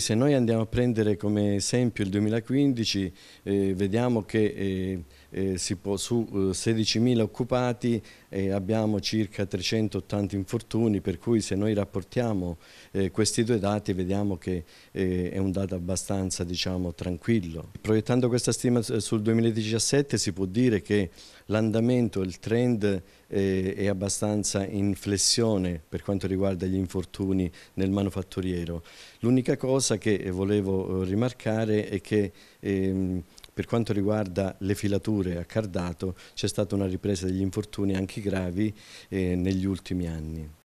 Se noi andiamo a prendere come esempio il 2015, eh, vediamo che eh, eh, può, su 16.000 eh, occupati eh, abbiamo circa 380 infortuni, per cui se noi rapportiamo eh, questi due dati vediamo che è un dato abbastanza diciamo, tranquillo. Proiettando questa stima sul 2017 si può dire che l'andamento, il trend eh, è abbastanza in flessione per quanto riguarda gli infortuni nel manufatturiero. L'unica cosa che eh, volevo eh, rimarcare è che ehm, per quanto riguarda le filature a Cardato c'è stata una ripresa degli infortuni anche gravi eh, negli ultimi anni.